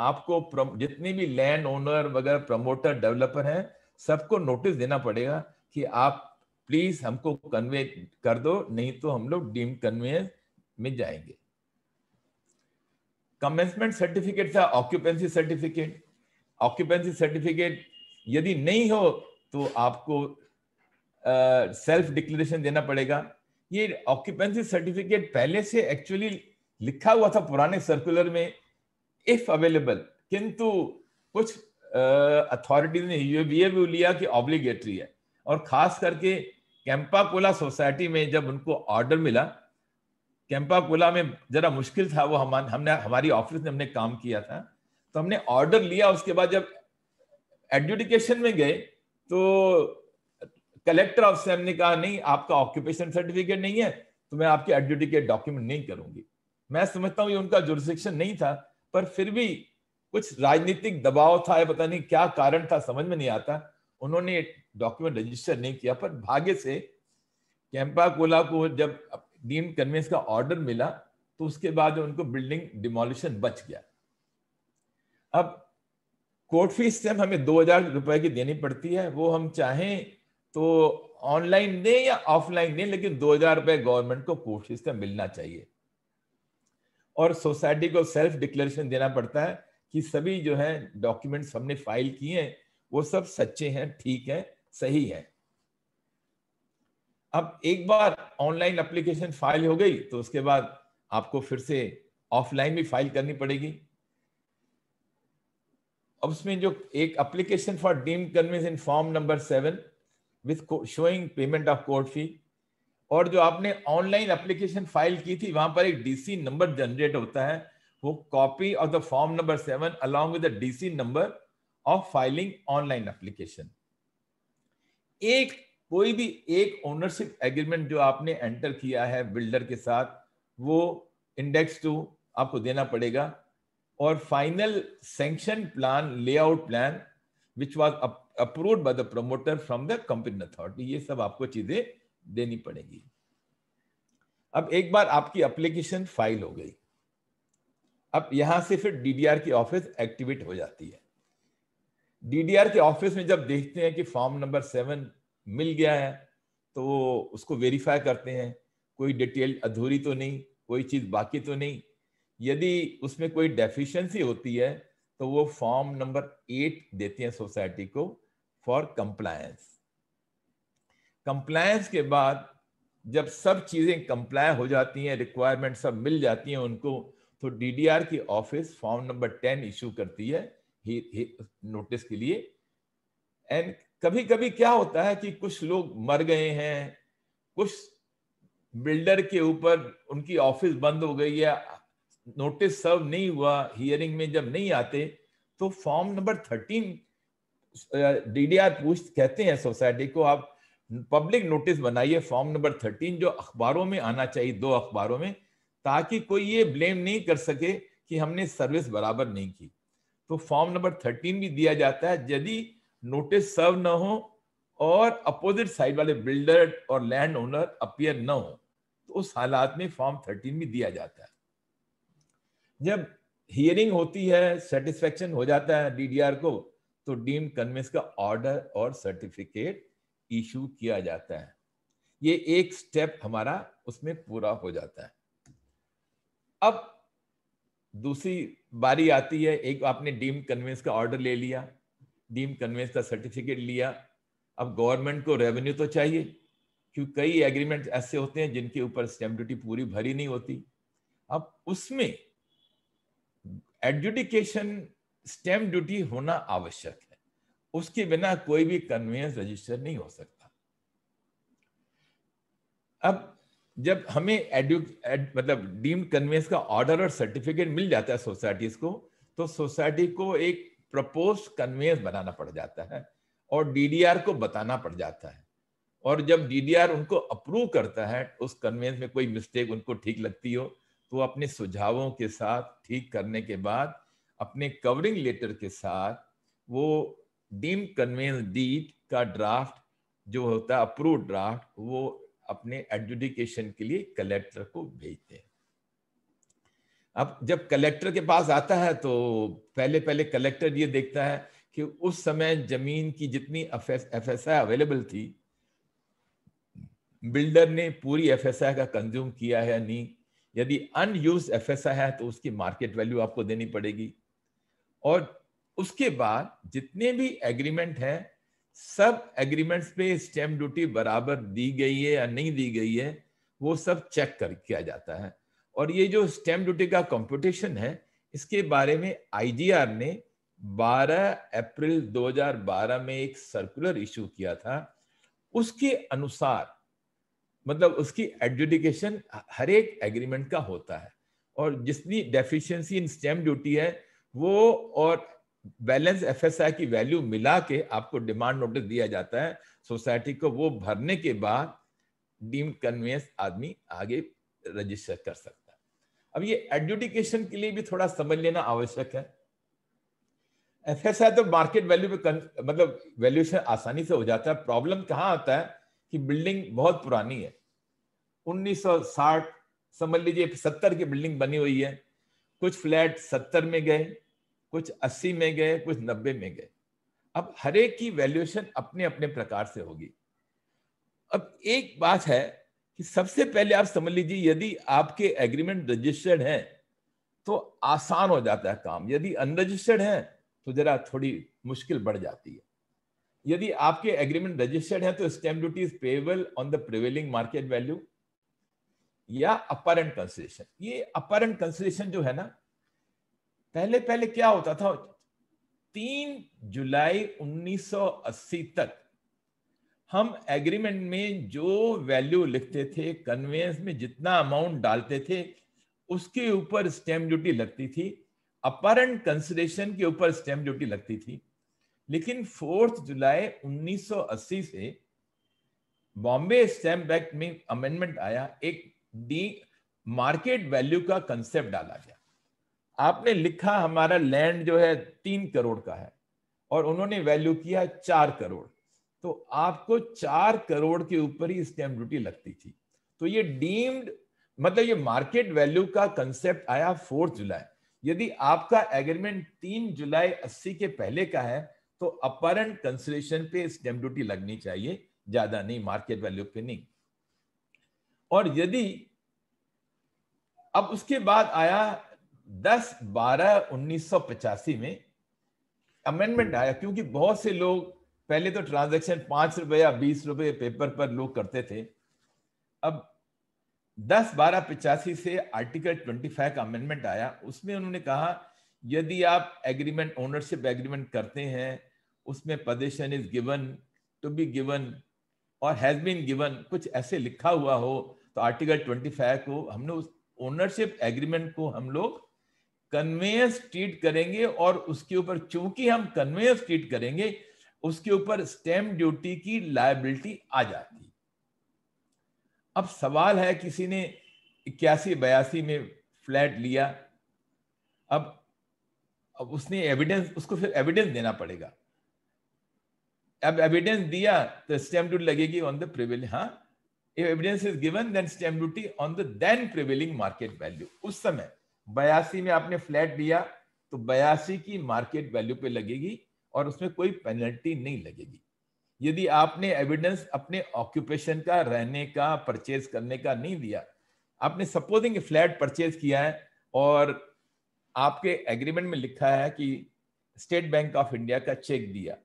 S2: आपको जितने भी land owner वगैरह promoter developer हैं सबको नोटिस देना पड़ेगा कि आप प्लीज हमको कन्वे कर दो नहीं तो हम लोग डीम कन्वेंस में जाएंगे कमेंसमेंट सर्टिफिकेट था ऑक्यूपेंसी सर्टिफिकेट ऑक्यूपेंसी सर्टिफिकेट यदि नहीं हो तो आपको सेल्फ uh, डिक्लेरेशन देना पड़ेगा ये ऑक्यूपेंसी सर्टिफिकेट पहले से एक्चुअली लिखा हुआ था पुराने सर्कुलर में इफ अवेलेबल किंतु कुछ अथॉरिटीज uh, ने ये भी लिया कि ऑब्लिगेटरी है और खास करके कैंपा कोला सोसाइटी में जब उनको ऑर्डर मिला कैंपा कोला में जरा मुश्किल था वो हम हमने हमारी ऑफिस में हमने काम किया था तो हमने ऑर्डर लिया उसके बाद जब एडजुडिकेशन में गए तो कलेक्टर ऑफ सैम ने कहा नहीं आपका ऑक्यूपेशन सर्टिफिकेट नहीं है तो मैं आपके एडजुडिकेट डॉक्यूमेंट नहीं करूंगी मैं समझता हूँ ये उनका जुरिस्डिक्शन नहीं था पर फिर भी कुछ राजनीतिक दबाव था या पता नहीं क्या कारण था समझ में नहीं आता उन्होंने डॉक्यूमेंट रजिस्टर नहीं किया पर भाग्य से कैंपा कोला को जब डीम कन्वेंस का ऑर्डर मिला तो उसके बाद उनको बिल्डिंग डिमोलिशन बच गया अब कोर्ट फीस से हमें दो हजार रुपए की देनी पड़ती है वो हम चाहें तो ऑनलाइन दें या ऑफलाइन दें लेकिन दो हजार रुपए गवर्नमेंट को कोर्ट फीस से मिलना चाहिए और सोसाइटी को सेल्फ डिक्लेरेशन देना पड़ता है कि सभी जो है डॉक्यूमेंट्स हमने फाइल किए हैं वो सब सच्चे हैं ठीक है सही है अब एक बार ऑनलाइन एप्लीकेशन फाइल हो गई तो उसके बाद आपको फिर से ऑफलाइन भी फाइल करनी पड़ेगी अब उसमें जो एक application for deem conveyance in form number seven with showing payment of court fee और जो आपने ऑनलाइन एप्लीकेशन फाइल की थी वहां पर एक डीसी नंबर जनरेट होता है वो copy of the form number seven along with DC number of filing online application एक कोई भी एक ओनरशिप एग्रीमेंट जो आपने एंटर किया है बिल्डर के साथ वो इंडेक्स टू आपको देना पड़ेगा or final sanction plan, layout plan, which was approved by the promoter from the competent authority. ये सब आपको चीजें देनी पड़ेगी अब एक बार आपकी एप्लीकेशन फाइल हो गई अब यहां से फिर डीडीआर की ऑफिस एक्टिवेट हो जाती है डीडीआर के ऑफिस में जब देखते हैं कि फॉर्म नंबर सेवन मिल गया है तो उसको वेरीफाई करते हैं कोई डिटेल अधूरी तो नहीं कोई चीज बाकी तो नहीं यदि उसमें कोई डेफिशिएंसी होती है तो वो फॉर्म नंबर एट देती है सोसाइटी को फॉर कंप्लायंस कंप्लायंस के बाद जब सब चीज़ें कंप्लाई हो जाती हैं रिक्वायरमेंट सब मिल जाती हैं उनको तो डीडीआर की office form number ten issue करती है ही, ही, नोटिस के लिए एंड कभी कभी क्या होता है कि कुछ लोग मर गए हैं कुछ बिल्डर के ऊपर उनकी ऑफिस बंद हो गई है नोटिस सर्व नहीं हुआ हियरिंग में जब नहीं आते तो फॉर्म नंबर थर्टीन डीडीआर पूछ कहते हैं सोसाइटी को आप पब्लिक नोटिस बनाइए फॉर्म नंबर थर्टीन जो अखबारों में आना चाहिए दो अखबारों में ताकि कोई ये ब्लेम नहीं कर सके कि हमने सर्विस बराबर नहीं की तो फॉर्म नंबर थर्टीन भी दिया जाता है यदि नोटिस सर्व ना हो और अपोजिट साइड वाले बिल्डर और लैंड ओनर अपियर ना हो तो उस हालात में फॉर्म थर्टीन भी दिया जाता है जब हियरिंग होती है सेटिस्फेक्शन हो जाता है डीडीआर को तो डीम कन्वेंस का ऑर्डर और सर्टिफिकेट इशू किया जाता है ये एक स्टेप हमारा उसमें पूरा हो जाता है अब दूसरी बारी आती है एक आपने डीम कन्वेंस का ऑर्डर ले लिया डीम कन्वेंस का सर्टिफिकेट लिया अब गवर्नमेंट को रेवेन्यू तो चाहिए क्योंकि कई एग्रीमेंट ऐसे होते हैं जिनके ऊपर स्टैम्प ड्यूटी पूरी भरी नहीं होती अब उसमें एडजुडिकेशन स्टैम्प ड्यूटी होना आवश्यक है उसके बिना कोई भी कन्वेंस रजिस्टर नहीं हो सकता अब जब हमें एडु एड, मतलब डीम्ड कन्वेंस का ऑर्डर और सर्टिफिकेट मिल जाता है सोसाइटीज को तो सोसाइटी को एक प्रपोज कन्वेंस बनाना पड़ जाता है और डीडीआर को बताना पड़ जाता है और जब डीडीआर उनको अप्रूव करता है उस कन्वेंस में कोई मिस्टेक उनको ठीक लगती हो तो अपने सुझावों के साथ ठीक करने के बाद अपने कवरिंग लेटर के साथ वो डीम कन्वेंस डीट का ड्राफ्ट जो होता है अप्रूव ड्राफ्ट वो अपने एडजुडिकेशन के लिए कलेक्टर को भेजते हैं अब जब कलेक्टर के पास आता है तो पहले पहले कलेक्टर ये देखता है कि उस समय जमीन की जितनी एफ एस अवेलेबल थी बिल्डर ने पूरी एफ का कंज्यूम किया है नहीं यदि अनयूज एफ है तो उसकी मार्केट वैल्यू आपको देनी पड़ेगी और उसके बाद जितने भी एग्रीमेंट है सब एग्रीमेंट्स पे स्टैम्प ड्यूटी बराबर दी गई है या नहीं दी गई है वो सब चेक कर किया जाता है और ये जो स्टैम्प ड्यूटी का कंपटीशन है इसके बारे में आईजीआर ने 12 अप्रैल 2012 में एक सर्कुलर इशू किया था उसके अनुसार मतलब उसकी एडजुडिकेशन हर एक एग्रीमेंट का होता है और जितनी डेफिशिएंसी इन स्टैम्प ड्यूटी है वो और बैलेंस एफएसआई की वैल्यू मिला के आपको डिमांड नोटिस दिया जाता है सोसाइटी को वो भरने के बाद डीम कन्वेंस आदमी आगे रजिस्टर कर सकता है अब ये एडजुडिकेशन के लिए भी थोड़ा समझ लेना आवश्यक है एफ तो मार्केट वैल्यू पे मतलब वैल्यूएशन आसानी से हो जाता है प्रॉब्लम कहाँ आता है कि बिल्डिंग बहुत पुरानी है 1960 समझ लीजिए 70 की बिल्डिंग बनी हुई है कुछ फ्लैट 70 में गए कुछ 80 में गए कुछ 90 में गए अब हर एक की वैल्यूएशन अपने अपने प्रकार से होगी अब एक बात है कि सबसे पहले आप समझ लीजिए यदि आपके एग्रीमेंट रजिस्टर्ड हैं तो आसान हो जाता है काम यदि अनरजिस्टर्ड हैं तो जरा थोड़ी मुश्किल बढ़ जाती है यदि आपके एग्रीमेंट रजिस्टर्ड है तो stamp duty is payable on the prevailing market value या अपरेंट कंसिलेशन ये अपरेंट कंसिलेशन जो है ना पहले पहले क्या होता था तीन जुलाई 1980 तक हम एग्रीमेंट में जो वैल्यू लिखते थे कन्वेंस में जितना अमाउंट डालते थे उसके ऊपर स्टैम्प ड्यूटी लगती थी अपरेंट कंसिलेशन के ऊपर स्टैम्प ड्यूटी लगती थी लेकिन फोर्थ जुलाई 1980 से बॉम्बे स्टैम्प एक्ट में अमेंडमेंट आया एक डी मार्केट वैल्यू का कंसेप्ट डाला गया आपने लिखा हमारा लैंड जो है तीन करोड़ का है और उन्होंने वैल्यू किया चार करोड़ तो आपको चार करोड़ के ऊपर ही स्टैम्प ड्यूटी लगती थी तो ये डीम्ड मतलब ये मार्केट वैल्यू का कंसेप्ट आया फोर्थ जुलाई यदि आपका एग्रीमेंट तीन जुलाई अस्सी के पहले का है तो अपरेंट कंसिलेशन पे स्टेम ड्यूटी लगनी चाहिए ज्यादा नहीं मार्केट वैल्यू पे नहीं और यदि अब उसके बाद आया 10 बारह उन्नीस में अमेंडमेंट आया क्योंकि बहुत से लोग पहले तो ट्रांजैक्शन पांच रुपए या बीस रुपए पेपर पर लोग करते थे अब दस बारह पिचासी से आर्टिकल ट्वेंटी का अमेंडमेंट आया उसमें उन्होंने कहा यदि आप एग्रीमेंट ओनरशिप एग्रीमेंट करते हैं उसमें possession is given to be given और हैज बीन गिवन कुछ ऐसे लिखा हुआ हो तो आर्टिकल ट्वेंटी फाइव को हमने उस ओनरशिप एग्रीमेंट को हम लोग कन्वेयस ट्रीट करेंगे और उसके ऊपर चूंकि हम कन्वेयस ट्रीट करेंगे उसके ऊपर स्टैम्प ड्यूटी की लाइबिलिटी आ जाती अब सवाल है किसी ने इक्यासी बयासी में फ्लैट लिया अब अब उसने एविडेंस उसको फिर एविडेंस देना पड़ेगा अब एविडेंस दिया तो स्टैम्प ड्यूटी लगेगी ऑन द प्रिवेलिंग हाँ if evidence is given then stamp duty on the then prevailing market value उस समय बयासी में आपने फ्लैट लिया तो बयासी की मार्केट वैल्यू पे लगेगी और उसमें कोई पेनल्टी नहीं लगेगी यदि आपने एविडेंस अपने ऑक्यूपेशन का रहने का परचेज करने का नहीं दिया आपने सपोजिंग फ्लैट परचेज किया है और आपके एग्रीमेंट में लिखा है कि स्टेट बैंक ऑफ इंडिया का चेक दिया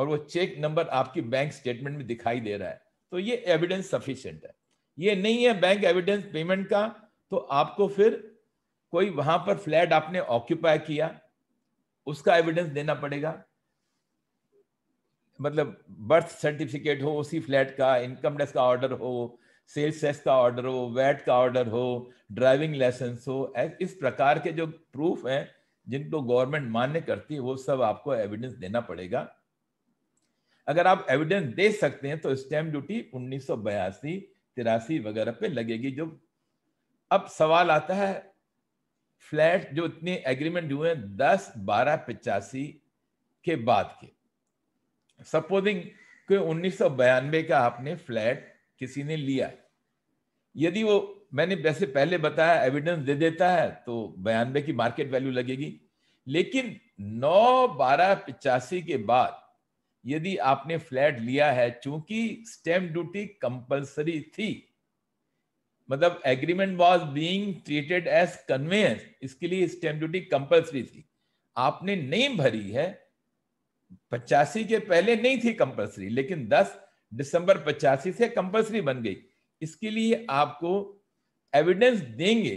S2: और वो चेक नंबर आपकी बैंक स्टेटमेंट में दिखाई दे रहा है तो ये एविडेंस सफिशियंट है ये नहीं है बैंक एविडेंस पेमेंट का तो आपको फिर कोई वहां पर फ्लैट आपने ऑक्यूपाई किया उसका एविडेंस देना पड़ेगा मतलब बर्थ सर्टिफिकेट हो उसी फ्लैट का इनकम टैक्स का ऑर्डर हो सेल्स टैक्स का ऑर्डर हो वैट का ऑर्डर हो ड्राइविंग लाइसेंस हो इस प्रकार के जो प्रूफ हैं जिनको गवर्नमेंट मान्य करती है वो सब आपको एविडेंस देना पड़ेगा अगर आप एविडेंस दे सकते हैं तो स्टैम्प ड्यूटी उन्नीस सौ बयासी तिरासी वगैरह पे लगेगी जो अब सवाल आता है फ्लैट जो इतने एग्रीमेंट हुए हैं दस बारह पचासी के बाद के सपोजिंग कोई उन्नीस का आपने फ्लैट किसी ने लिया यदि वो मैंने वैसे पहले बताया एविडेंस दे देता है तो बयानबे की मार्केट वैल्यू लगेगी लेकिन नौ बारह पिचासी के बाद यदि आपने फ्लैट लिया है चूंकि स्टैंप ड्यूटी कंपलसरी थी मतलब agreement was being treated as conveyance इसके लिए स्टैम्प ड्यूटी कंपलसरी थी आपने नहीं भरी है पचासी के पहले नहीं थी कंपलसरी लेकिन 10 दिसंबर पचासी से कंपलसरी बन गई इसके लिए आपको एविडेंस देंगे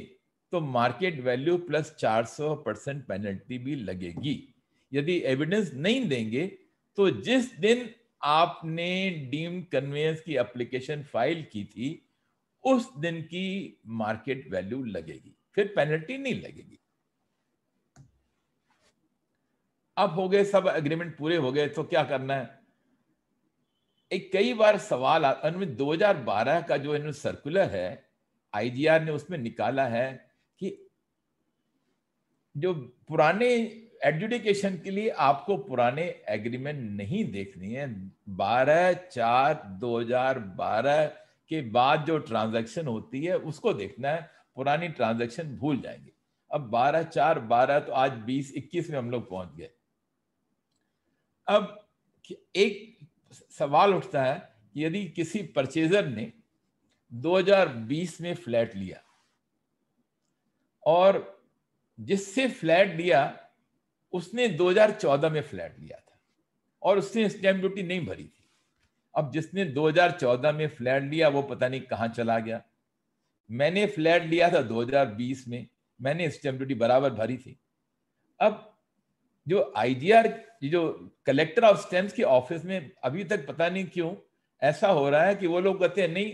S2: तो market value plus 400 percent penalty भी लगेगी यदि एविडेंस नहीं देंगे तो जिस दिन आपने डीम कन्वेंस की एप्लीकेशन फाइल की थी उस दिन की मार्केट वैल्यू लगेगी फिर पेनल्टी नहीं लगेगी अब हो गए सब एग्रीमेंट पूरे हो गए तो क्या करना है एक कई बार सवाल उनमें 2012 का जो इन्होंने सर्कुलर है आईजीआर ने उसमें निकाला है कि जो पुराने एडजुडिकेशन के लिए आपको पुराने एग्रीमेंट नहीं देखनी है बारह चार दो हजार बारह के बाद जो ट्रांजैक्शन होती है उसको देखना है पुरानी ट्रांजैक्शन भूल जाएंगे अब बारह चार बारह तो आज बीस इक्कीस में हम लोग पहुंच गए अब एक सवाल उठता है कि यदि किसी परचेजर ने 2020 में फ्लैट लिया और जिससे फ्लैट लिया उसने 2014 में फ्लैट लिया था और उसने स्टैम्प ड्यूटी नहीं भरी थी अब जिसने 2014 में फ्लैट लिया वो पता नहीं कहाँ चला गया मैंने फ्लैट लिया था 2020 में मैंने स्टैम्प ड्यूटी बराबर भरी थी अब जो आईजीआर जो कलेक्टर ऑफ स्टैम्प के ऑफिस में अभी तक पता नहीं क्यों ऐसा हो रहा है कि वो लोग कहते हैं नहीं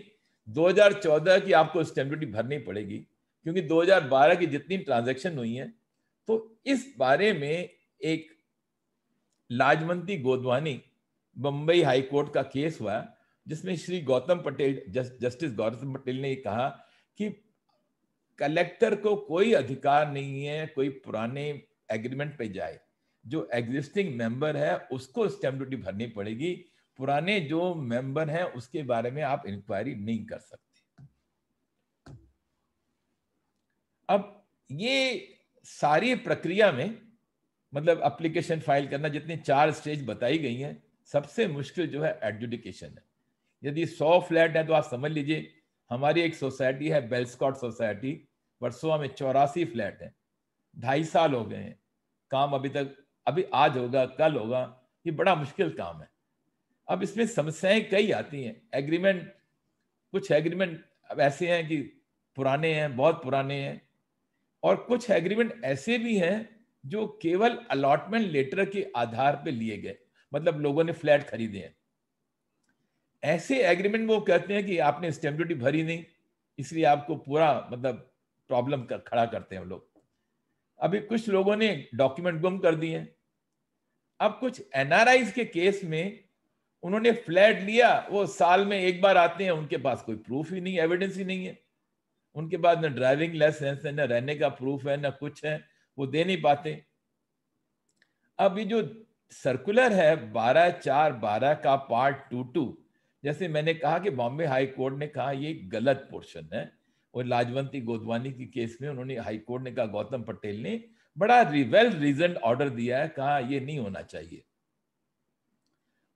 S2: 2014 की आपको स्टैंप ड्यूटी भरनी पड़ेगी क्योंकि 2012 की जितनी ट्रांजेक्शन हुई है तो इस बारे में एक लाजमंती गोदवानी बंबई हाई कोर्ट का केस हुआ जिसमें श्री गौतम पटेल जस, जस्टिस गौतम पटेल ने कहा कि कलेक्टर को कोई अधिकार नहीं है कोई पुराने एग्रीमेंट पे जाए जो एग्जिस्टिंग मेंबर है उसको स्टैंप ड्यूटी भरनी पड़ेगी पुराने जो मेंबर हैं उसके बारे में आप इंक्वायरी नहीं कर सकते अब ये सारी प्रक्रिया में मतलब एप्लीकेशन फाइल करना जितनी चार स्टेज बताई गई हैं सबसे मुश्किल जो है एडजुडिकेशन है यदि सौ फ्लैट है तो आप समझ लीजिए हमारी एक सोसाइटी है बेल्सकॉट सोसाइटी वर्सोवा में चौरासी फ्लैट हैं ढाई साल हो गए हैं काम अभी तक अभी आज होगा कल होगा ये बड़ा मुश्किल काम है अब इसमें समस्याएं कई आती हैं एग्रीमेंट कुछ एग्रीमेंट अब ऐसे हैं कि पुराने हैं बहुत पुराने हैं और कुछ एग्रीमेंट ऐसे भी हैं जो केवल अलॉटमेंट लेटर के आधार पर लिए गए मतलब लोगों ने फ्लैट खरीदे हैं ऐसे एग्रीमेंट वो कहते हैं कि आपने स्टैम्प ड्यूटी भरी नहीं इसलिए आपको पूरा मतलब प्रॉब्लम कर, खड़ा करते हैं लोग अभी कुछ लोगों ने डॉक्यूमेंट गुम कर दिए अब कुछ एनआरआई के केस में उन्होंने फ्लैट लिया वो साल में एक बार आते हैं उनके पास कोई प्रूफ ही नहीं एविडेंस ही नहीं है उनके बाद ना ड्राइविंग लाइसेंस है ना रहने का प्रूफ है ना कुछ है वो दे नहीं पाते अब ये जो सर्कुलर है बारह चार बारह का पार्ट टू टू जैसे मैंने कहा कि बॉम्बे हाई कोर्ट ने कहा ये गलत पोर्शन है और लाजवंती गोदवानी के केस में उन्होंने हाई कोर्ट ने कहा गौतम पटेल ने बड़ा वेल रीजन ऑर्डर दिया है कहा ये नहीं होना चाहिए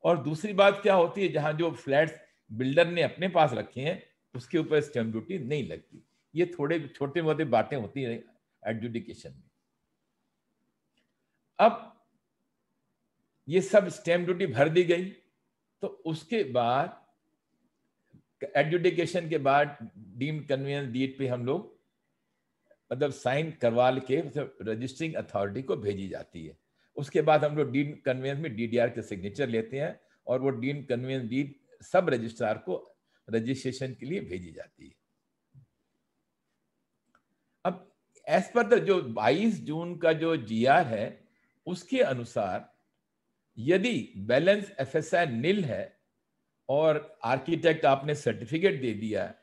S2: और दूसरी बात क्या होती है जहां जो फ्लैट बिल्डर ने अपने पास रखे हैं उसके ऊपर स्टैंप ड्यूटी नहीं लगती ये थोड़े छोटे मोटे बातें होती हैं एडजुडिकेशन में अब ये सब स्टैंप ड्यूटी भर दी गई तो उसके बाद एडजुडिकेशन के बाद डीम कन्वीनियंस डीट पे हम लोग मतलब साइन करवा के रजिस्ट्रिंग मतलब अथॉरिटी को भेजी जाती है उसके बाद हम लोग डीन कन्वेंस में डीडीआर के सिग्नेचर लेते हैं और वो deem conveyance deed sub registrar को रजिस्ट्रेशन के लिए भेजी जाती है अब एज पर जो 22 जून का जो जीआर है उसके अनुसार यदि बैलेंस एफएसआई नील है और आर्किटेक्ट आपने सर्टिफिकेट दे दिया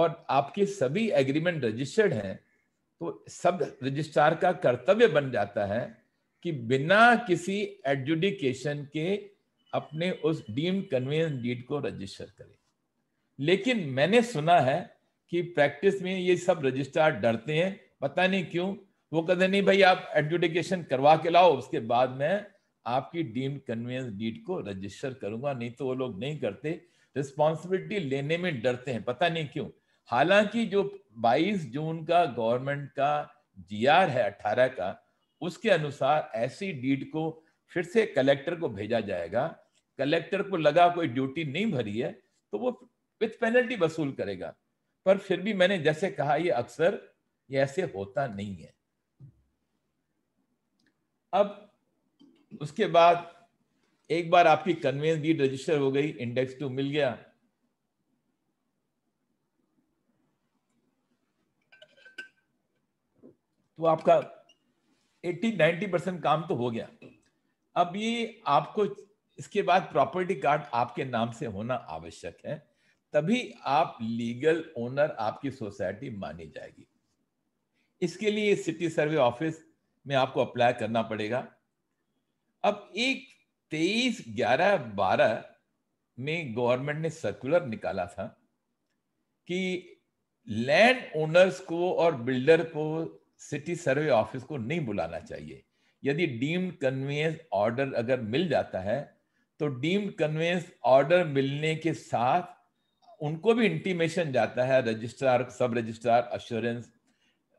S2: और आपके सभी एग्रीमेंट रजिस्टर्ड हैं तो सब रजिस्ट्रार का कर्तव्य बन जाता है कि बिना किसी एडजुडिकेशन के अपने उस डीम कन्वीन डीड को रजिस्टर करें लेकिन मैंने सुना है कि प्रैक्टिस में ये सब रजिस्ट्रार डरते हैं पता नहीं क्यों वो कहते नहीं भाई आप एडजुडिकेशन करवा के लाओ उसके बाद में आपकी डीम्ड कन्वेंस डीड को रजिस्टर करूंगा नहीं तो वो लोग नहीं करते रिस्पॉन्सिबिलिटी लेने में डरते हैं पता नहीं क्यों हालांकि जो 22 जून का गवर्नमेंट का जीआर है 18 का उसके अनुसार ऐसी डीड को फिर से कलेक्टर को भेजा जाएगा कलेक्टर को लगा कोई ड्यूटी नहीं भरी है तो वो विथ पेनल्टी वसूल करेगा पर फिर भी मैंने जैसे कहा ये अक्सर ये ऐसे होता नहीं है अब उसके बाद एक बार आपकी कन्वेंस डीड रजिस्टर हो गई इंडेक्स टू मिल गया तो आपका 80-90 परसेंट काम तो हो गया अब ये आपको इसके बाद प्रॉपर्टी कार्ड आपके नाम से होना आवश्यक है तभी आप लीगल ओनर आपकी सोसाइटी मानी जाएगी इसके लिए सिटी सर्वे ऑफिस में आपको अप्लाई करना पड़ेगा अब एक तेईस ग्यारह बारह में गवर्नमेंट ने सर्कुलर निकाला था कि लैंड ओनर्स को और बिल्डर को सिटी सर्वे ऑफिस को नहीं बुलाना चाहिए यदि डीम्ड कन्वेंस ऑर्डर अगर मिल जाता है तो डीम्ड कन्वेंस ऑर्डर मिलने के साथ उनको भी इंटीमेशन जाता है रजिस्ट्रार सब रजिस्ट्रार अश्योरेंस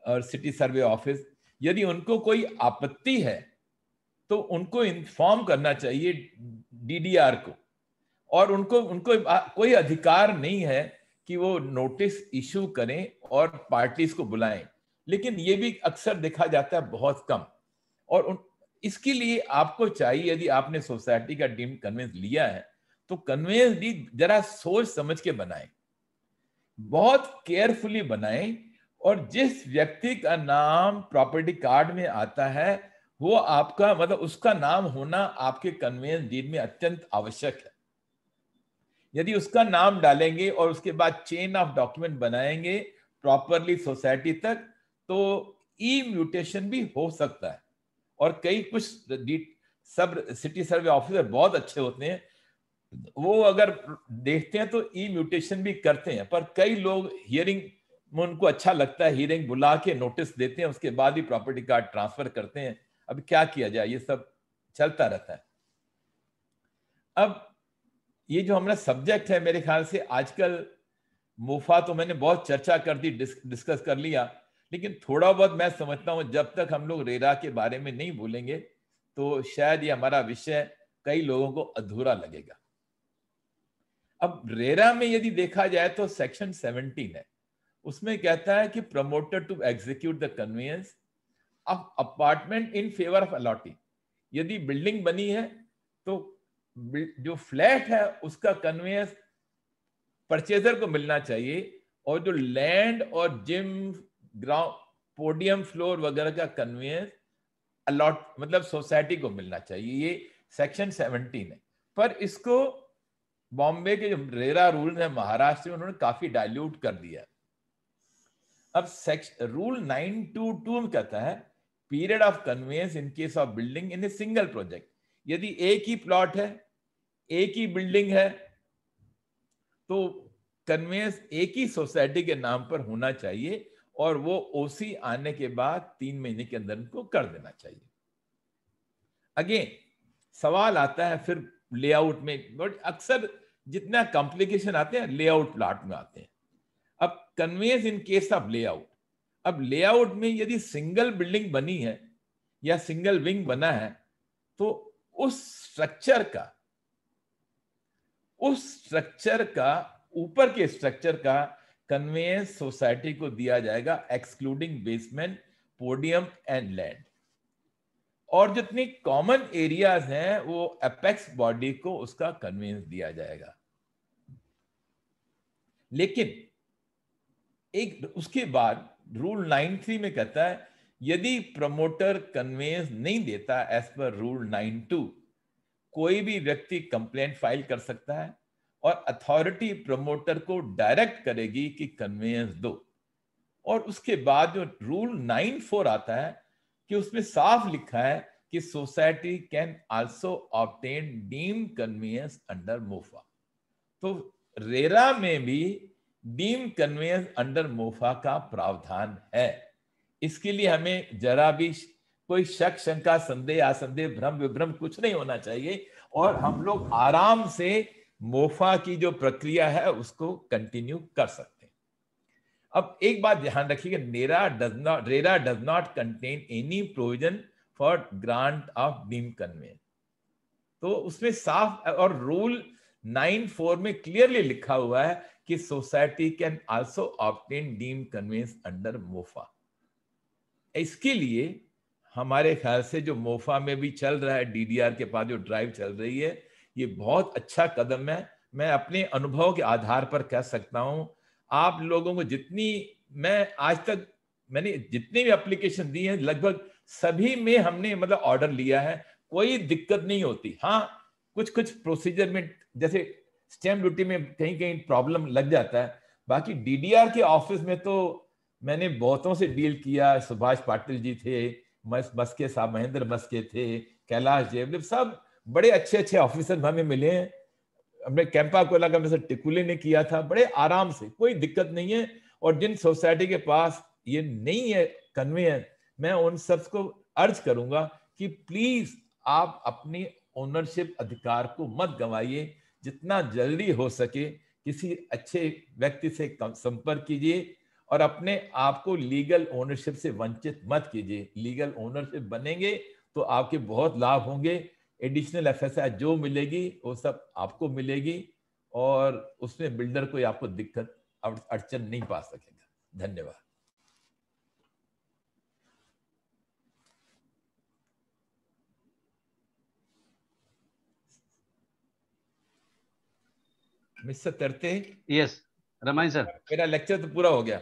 S2: और सिटी सर्वे ऑफिस यदि उनको कोई आपत्ति है तो उनको इन्फॉर्म करना चाहिए डीडीआर को और उनको उनको कोई अधिकार नहीं है कि वो नोटिस इशू करें और पार्टीज को बुलाएं लेकिन ये भी अक्सर देखा जाता है बहुत कम और उन, इसके लिए आपको चाहिए यदि आपने सोसाइटी का डीम कन्विंस लिया है तो कन्वेंस भी जरा सोच समझ के बनाए बहुत केयरफुली बनाए और जिस व्यक्ति का नाम प्रॉपर्टी कार्ड में आता है वो आपका मतलब उसका नाम होना आपके कन्वेंस डीड में अत्यंत आवश्यक है यदि उसका नाम डालेंगे और उसके बाद चेन ऑफ डॉक्यूमेंट बनाएंगे प्रॉपरली सोसाइटी तक तो ई म्यूटेशन भी हो सकता है और कई कुछ सब सिटी सर्वे ऑफिसर बहुत अच्छे होते हैं वो अगर देखते हैं तो ई म्यूटेशन भी करते हैं पर कई लोग हियरिंग में उनको अच्छा लगता है हियरिंग बुला के नोटिस देते हैं उसके बाद ही प्रॉपर्टी कार्ड ट्रांसफर करते हैं अब क्या किया जाए ये सब चलता रहता है अब ये जो हमारा सब्जेक्ट है मेरे ख्याल से आजकल मुफा तो मैंने बहुत चर्चा कर दी डिस, डिस्कस कर लिया लेकिन थोड़ा बहुत मैं समझता हूँ जब तक हम लोग रेरा के बारे में नहीं बोलेंगे तो शायद ये हमारा विषय कई लोगों को अधूरा लगेगा अब रेरा में यदि देखा जाए तो सेक्शन 17 है उसमें कहता है कि promoter to execute the conveyance of apartment in favour of allottee यदि बिल्डिंग बनी है तो जो फ्लैट है उसका कन्वीनियंस परचेजर को मिलना चाहिए और जो लैंड और जिम ग्राउंड पोडियम फ्लोर वगैरह का कन्वीनियंस अलॉट मतलब सोसाइटी को मिलना चाहिए ये सेक्शन 17 है पर इसको बॉम्बे के जो रेरा रूल है महाराष्ट्र में उन्होंने काफी डाइल्यूट कर दिया अब सेक्स रूल 922 में कहता है period of conveyance in case of building in a single project यदि एक ही प्लॉट है एक ही बिल्डिंग है तो कन्वेंस एक ही सोसाइटी के नाम पर होना चाहिए और वो ओसी आने के बाद तीन महीने के अंदर उनको कर देना चाहिए अगेन सवाल आता है फिर लेआउट में बट अक्सर जितना कॉम्प्लिकेशन आते हैं लेआउट प्लाट में आते हैं अब conveyance in case of layout अब लेआउट में यदि सिंगल बिल्डिंग बनी है या सिंगल विंग बना है तो उस स्ट्रक्चर का उस स्ट्रक्चर का ऊपर के स्ट्रक्चर का कन्वेंस सोसाइटी को दिया जाएगा excluding basement podium and land और जितनी कॉमन एरियाज हैं वो अपेक्स बॉडी को उसका कन्वेंस दिया जाएगा लेकिन एक उसके बाद रूल नाइन थ्री में कहता है यदि प्रमोटर कन्वेंस नहीं देता as per rule nine to कोई भी व्यक्ति कंप्लेंट फाइल कर सकता है और अथॉरिटी प्रमोटर को डायरेक्ट करेगी कि कन्वेंस दो और उसके बाद जो रूल नाइन फोर आता है कि उसमें साफ लिखा है कि society can also obtain deem conveyance under MOFA तो रेरा में भी डीम कन्वीनियंस अंडर मोफा का प्रावधान है इसके लिए हमें जरा भी कोई शक शंका संदेह असंदेह भ्रम विभ्रम कुछ नहीं होना चाहिए और हम लोग आराम से मोफा की जो प्रक्रिया है उसको कंटिन्यू कर सकते अब एक बात ध्यान रखिएगा नेरा does not RERA does not contain any provision for grant of deem conveyance तो उसमें साफ और रूल नाइन फोर में क्लियरली लिखा हुआ है कि society can also obtain deem conveyance under MOFA इसके लिए हमारे ख्याल से जो मोफा में भी चल रहा है डीडीआर के पास जो ड्राइव चल रही है ये बहुत अच्छा कदम है मैं अपने अनुभव के आधार पर कह सकता हूं आप लोगों को जितनी मैं आज तक मैंने जितनी भी एप्लीकेशन दी है लगभग सभी में हमने मतलब ऑर्डर लिया है कोई दिक्कत नहीं होती हाँ कुछ कुछ प्रोसीजर में जैसे स्टैम्प ड्यूटी में कहीं कहीं प्रॉब्लम लग जाता है बाकी डीडीआर के ऑफिस में तो मैंने बहुतों से डील किया सुभाष पाटिल जी थे मस्के साहब महेंद्र मस्के थे कैलाश जेवलिप सब बड़े अच्छे अच्छे ऑफिसर हमें मिले हैं हमने कैंपा कोयला का मिसर टिकुले ने किया था बड़े आराम से कोई दिक्कत नहीं है और जिन सोसाइटी के पास ये नहीं है कन्वे मैं उन सब को अर्ज करूंगा कि प्लीज आप अपनी ओनरशिप अधिकार को मत गंवाइए जितना जल्दी हो सके किसी अच्छे व्यक्ति से संपर्क कीजिए और अपने आप को लीगल ओनरशिप से वंचित मत कीजिए लीगल ओनरशिप बनेंगे तो आपके बहुत लाभ होंगे एडिशनल एफ जो मिलेगी वो सब आपको मिलेगी और उसमें बिल्डर कोई आपको दिक्कत अड़चन नहीं पा सकेगा धन्यवाद mister Tarte yes Ramai sir मेरा लेक्चर तो पूरा हो गया